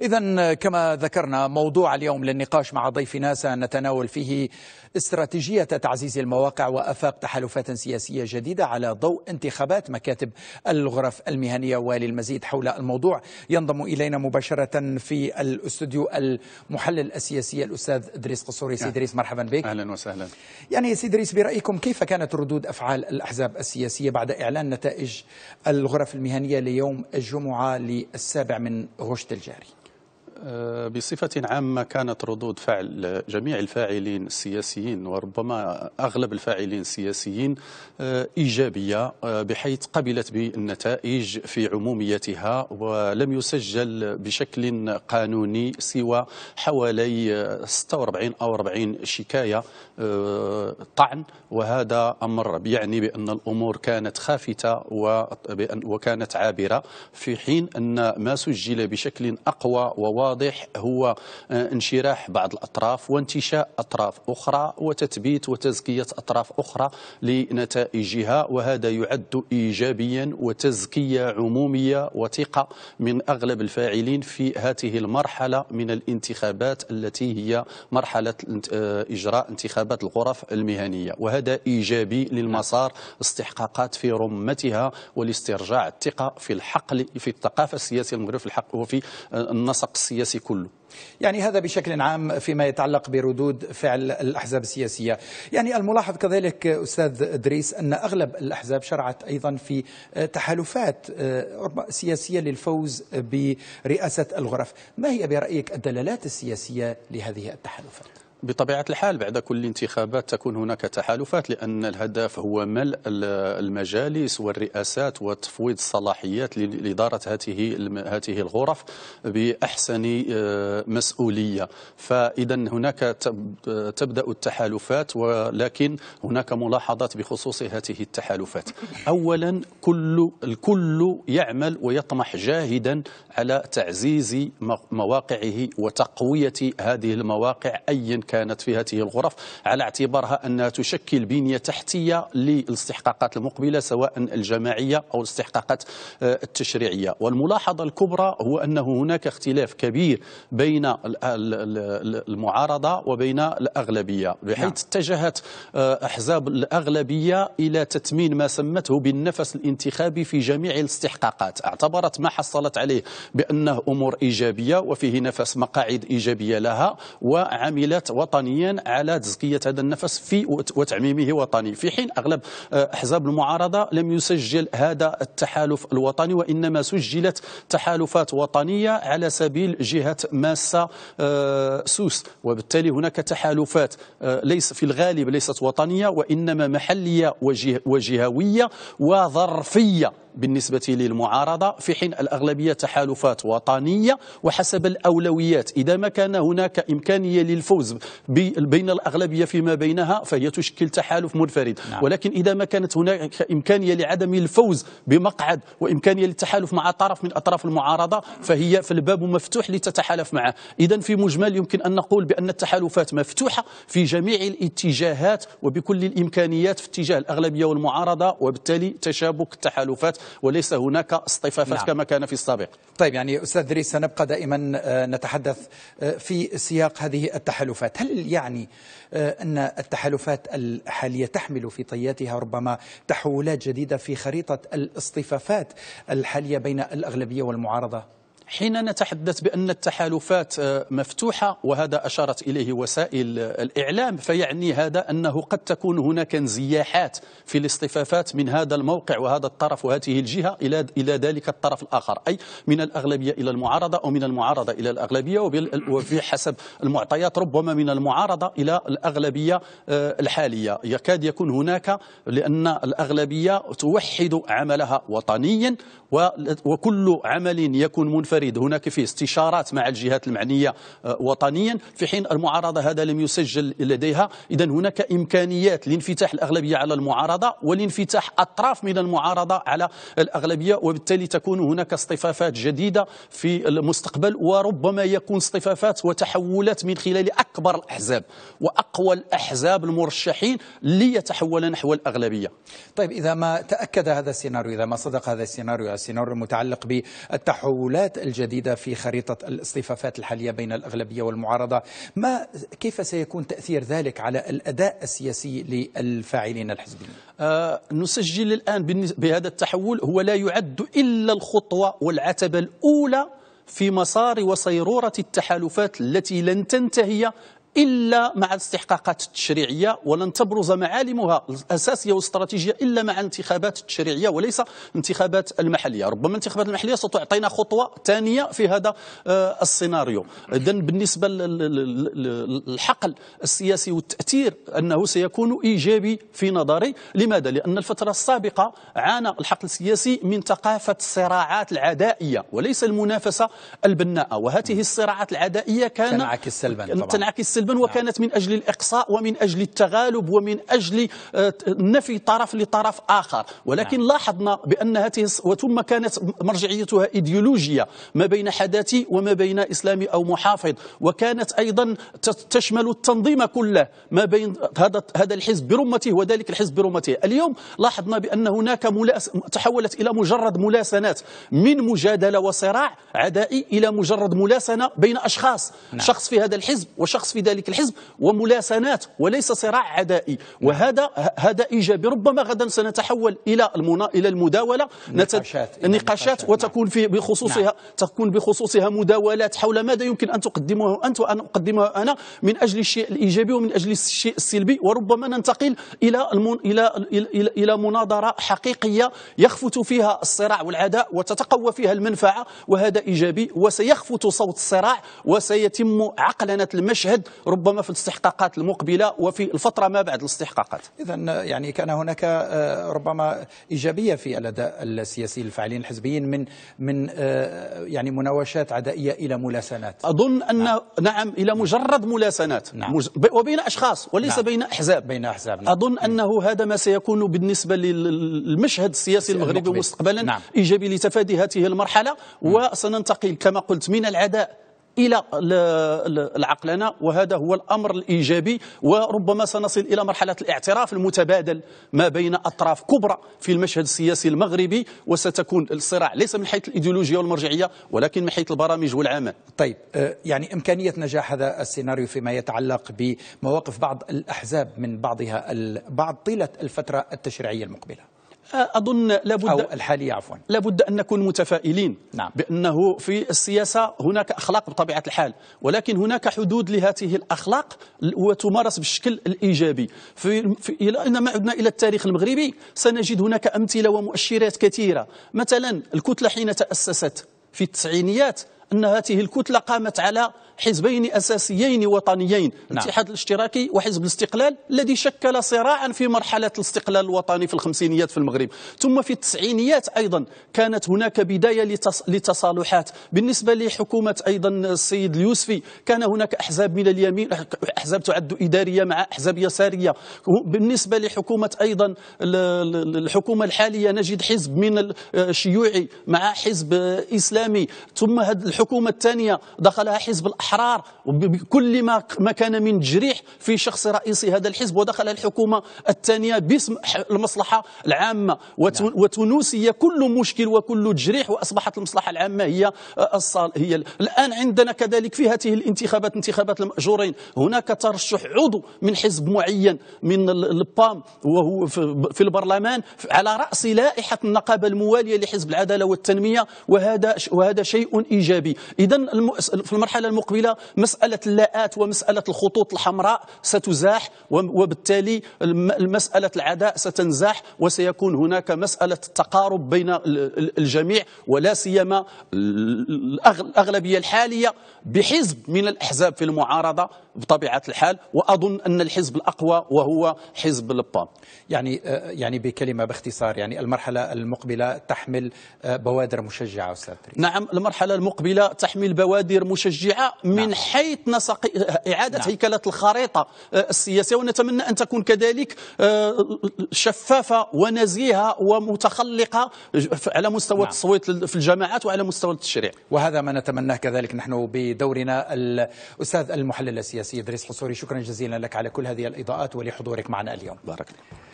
إذا كما ذكرنا موضوع اليوم للنقاش مع ضيفنا سنتناول فيه استراتيجية تعزيز المواقع وأفاق تحالفات سياسية جديدة على ضوء انتخابات مكاتب الغرف المهنية وللمزيد حول الموضوع ينضم إلينا مباشرة في الاستوديو المحلل السياسي الأستاذ إدريس قصوري سيد نعم. إدريس مرحبا بك أهلا وسهلا يعني سيد إدريس برأيكم كيف كانت ردود أفعال الأحزاب السياسية بعد إعلان نتائج الغرف المهنية ليوم الجمعة للسابع من غشت الجاري آه، بصفة عامة كانت ردود فعل جميع الفاعلين السياسيين وربما أغلب الفاعلين السياسيين آه، إيجابية آه، بحيث قبلت بالنتائج في عموميتها ولم يسجل بشكل قانوني سوى حوالي 46 أو 40 شكاية طعن وهذا أمر يعني بأن الأمور كانت خافتة وكانت عابرة في حين أن ما سجل بشكل أقوى وواضح واضح هو آه، انشراح بعض الأطراف وانتشاء أطراف أخرى وتثبيت وتزكية أطراف أخرى لنتائجها وهذا يعد إيجابيا وتزكية عمومية وثقة من أغلب الفاعلين في هذه المرحلة من الانتخابات التي هي مرحلة آه، إجراء انتخابات الغرف المهنية وهذا إيجابي للمسار استحقاقات في رمتها ولاسترجاع الثقة في الحقل في الثقافة السياسية المغربية في الحق وفي آه، النسق السياسي السياسي كله يعني هذا بشكل عام فيما يتعلق بردود فعل الأحزاب السياسية يعني الملاحظ كذلك أستاذ إدريس أن أغلب الأحزاب شرعت أيضا في تحالفات آه، سياسية للفوز برئاسة الغرف ما هي برأيك الدلالات السياسية لهذه التحالفات؟ بطبيعة الحال بعد كل انتخابات تكون هناك تحالفات لأن الهدف هو ملء المجالس والرئاسات وتفويض الصلاحيات لإدارة هذه هذه الغرف بأحسن آه، مسؤولية فإذا هناك تبدأ التحالفات ولكن هناك ملاحظات بخصوص هذه التحالفات أولا كل الكل يعمل ويطمح جاهدا على تعزيز مواقعه وتقوية هذه المواقع أيا كان كانت في هذه الغرف على اعتبارها أنها تشكل بنية تحتية للاستحقاقات المقبلة سواء الجماعية أو الاستحقاقات آه، التشريعية والملاحظة الكبرى هو أنه هناك اختلاف كبير بين المعارضة وبين الأغلبية بحيث نعم. اتجهت آه، أحزاب الأغلبية إلى تثمين ما سمته بالنفس الانتخابي في جميع الاستحقاقات اعتبرت ما حصلت عليه بأنه أمور إيجابية وفيه نفس مقاعد إيجابية لها وعملت وطنيا على تزكية هذا النفس في وتعميمه وطني في حين أغلب آه، أحزاب المعارضة لم يسجل هذا التحالف الوطني وإنما سجلت تحالفات وطنية على سبيل جهة ماسة آه، سوس وبالتالي هناك تحالفات آه، ليس في الغالب ليست وطنية وإنما محلية وجهوية وظرفية بالنسبة للمعارضة في حين الأغلبية تحالفات وطنية وحسب الأولويات إذا ما كان هناك إمكانية للفوز بين الأغلبية فيما بينها فهي تشكل تحالف منفرد نعم. ولكن إذا ما كانت هناك إمكانية لعدم الفوز بمقعد وإمكانية للتحالف مع طرف من أطراف المعارضة فهي فالباب مفتوح لتتحالف معه إذا في مجمل يمكن أن نقول بأن التحالفات مفتوحة في جميع الاتجاهات وبكل الإمكانيات في اتجاه الأغلبية والمعارضة وبالتالي تشابك التحالفات وليس هناك اصطفافات نعم. كما كان في السابق طيب يعني أستاذ دريس سنبقى دائما آه، نتحدث آه، في سياق هذه التحالفات هل يعني آه، أن التحالفات الحالية تحمل في طياتها ربما تحولات جديدة في خريطة الاصطفافات الحالية بين الأغلبية والمعارضة حين نتحدث بأن التحالفات آه، مفتوحة وهذا أشارت إليه وسائل الإعلام فيعني هذا أنه قد تكون هناك انزياحات في الاصطفافات من هذا الموقع وهذا الطرف وهذه الجهة إلى إلى ذلك الطرف الآخر أي من الأغلبية إلى المعارضة أو من المعارضة إلى الأغلبية وفي حسب المعطيات ربما من المعارضة إلى الأغلبية آه، الحالية يكاد يكون هناك لأن الأغلبية توحد عملها وطنيا وكل عمل يكون منفرد فريد هناك فيه استشارات مع الجهات المعنية آه، وطنيا في حين المعارضة هذا لم يسجل لديها إذا هناك إمكانيات لانفتاح الأغلبية على المعارضة ولانفتاح أطراف من المعارضة على الأغلبية وبالتالي تكون هناك اصطفافات جديدة في المستقبل وربما يكون اصطفافات وتحولات من خلال أكبر الأحزاب وأقوى الأحزاب المرشحين ليتحول نحو الأغلبية طيب إذا ما تأكد هذا السيناريو إذا ما صدق هذا السيناريو السيناريو المتعلق بالتحولات الجديدة في خريطة الاصطفافات الحالية بين الأغلبية والمعارضة ما كيف سيكون تأثير ذلك على الأداء السياسي للفاعلين الحزبيين؟ آه نسجل الآن بهذا التحول هو لا يعد إلا الخطوة والعتبة الأولى في مسار وصيرورة التحالفات التي لن تنتهي إلا مع الاستحقاقات التشريعية ولن تبرز معالمها الأساسية والاستراتيجية إلا مع الانتخابات التشريعية وليس انتخابات المحلية ربما الانتخابات المحلية ستعطينا خطوة ثانية في هذا آه، السيناريو إذا بالنسبة للحقل السياسي والتأثير أنه سيكون إيجابي في نظري لماذا؟ لأن الفترة السابقة عانى الحقل السياسي من ثقافة الصراعات العدائية وليس المنافسة البناءة وهذه الصراعات العدائية كان تنعكس سلبا تنعكس سلبا سلبا وكانت من أجل الإقصاء ومن أجل التغالب ومن أجل آه، نفي طرف لطرف آخر ولكن نعم. لاحظنا بأن هذه وثم كانت مرجعيتها إيديولوجية ما بين حداثي وما بين إسلامي أو محافظ وكانت أيضا تشمل التنظيم كله ما بين هذا هذا الحزب برمته وذلك الحزب برمته اليوم لاحظنا بأن هناك ملاس تحولت إلى مجرد ملاسنات من مجادلة وصراع عدائي إلى مجرد ملاسنة بين أشخاص نعم. شخص في هذا الحزب وشخص في ذلك ذلك الحزب وملاسنات وليس صراع عدائي وهذا هذا ايجابي ربما غدا سنتحول الى المنا... الى المداوله نقاشات نت... النقاشات نعم. وتكون في نعم. بخصوصها نعم. تكون بخصوصها مداولات حول ماذا يمكن ان تقدمه انت وان اقدمه انا من اجل الشيء الايجابي ومن اجل الشيء السلبي وربما ننتقل الى المن... الى الى الى مناظره حقيقيه يخفت فيها الصراع والعداء وتتقوى فيها المنفعه وهذا ايجابي وسيخفت صوت الصراع وسيتم عقلنه المشهد ربما في الاستحقاقات المقبله وفي الفتره ما بعد الاستحقاقات اذا يعني كان هناك آه، ربما ايجابيه في الاداء السياسي للفاعلين الحزبيين من من آه، يعني مناوشات عدائيه الى ملاسنات اظن ان نعم, نعم الى مجرد ملاسنات نعم. وبين اشخاص وليس نعم. بين احزاب بين احزاب نعم. اظن انه هذا ما سيكون بالنسبه للمشهد السياسي المغربي مستقبلا نعم. ايجابي لتفادي هذه المرحله وسننتقل كما قلت من العداء الى العقلنه وهذا هو الامر الايجابي وربما سنصل الى مرحله الاعتراف المتبادل ما بين اطراف كبرى في المشهد السياسي المغربي وستكون الصراع ليس من حيث الايديولوجيا والمرجعيه ولكن من حيث البرامج والعمل. طيب آه، يعني امكانيه نجاح هذا السيناريو فيما يتعلق بمواقف بعض الاحزاب من بعضها البعض طيله الفتره التشريعيه المقبله. أظن لابد أو الحالية عفوا لابد أن نكون متفائلين نعم. بأنه في السياسة هناك أخلاق بطبيعة الحال ولكن هناك حدود لهذه الأخلاق وتمارس بالشكل الإيجابي في, في إنما عدنا إلى التاريخ المغربي سنجد هناك أمثلة ومؤشرات كثيرة مثلا الكتلة حين تأسست في التسعينيات أن هذه الكتلة قامت على حزبين أساسيين وطنيين نعم. الاتحاد الاشتراكي وحزب الاستقلال الذي شكل صراعا في مرحلة الاستقلال الوطني في الخمسينيات في المغرب ثم في التسعينيات أيضا كانت هناك بداية لتصالحات بالنسبة لحكومة أيضا السيد اليوسفي كان هناك أحزاب من اليمين أحزاب تعد إدارية مع أحزاب يسارية بالنسبة لحكومة أيضا الحكومة الحالية نجد حزب من الشيوعي مع حزب إسلامي ثم هذه الحكومة الثانية دخلها حزب الأحزاب الأحرار وبكل ما ما كان من جريح في شخص رئيس هذا الحزب ودخل الحكومة الثانية باسم المصلحة العامة نعم. وتونسي كل مشكل وكل جريح وأصبحت المصلحة العامة هي الصال هي الآن عندنا كذلك في هذه الانتخابات انتخابات المأجورين هناك ترشح عضو من حزب معين من البام وهو في البرلمان على رأس لائحة النقابة الموالية لحزب العدالة والتنمية وهذا وهذا شيء إيجابي إذا في المرحلة المقبلة المقبلة مسألة اللاءات ومسألة الخطوط الحمراء ستزاح وبالتالي مسألة العداء ستنزاح وسيكون هناك مسألة التقارب بين الجميع ولا سيما الأغلبية الحالية بحزب من الأحزاب في المعارضة بطبيعة الحال وأظن أن الحزب الأقوى وهو حزب البام يعني آه، يعني بكلمة باختصار يعني المرحلة المقبلة تحمل آه، بوادر مشجعة أستاذ نعم المرحلة المقبلة تحمل بوادر مشجعة من نعم. حيث نسق إعادة نعم. هيكلة الخريطة أه، السياسية ونتمنى أن تكون كذلك أه، شفافة ونزيهة ومتخلقة على مستوى نعم. التصويت في الجماعات وعلى مستوى التشريع وهذا ما نتمناه كذلك نحن بدورنا الأستاذ المحلل السياسي إدريس حصوري شكرا جزيلا لك على كل هذه الإضاءات ولحضورك معنا اليوم بارك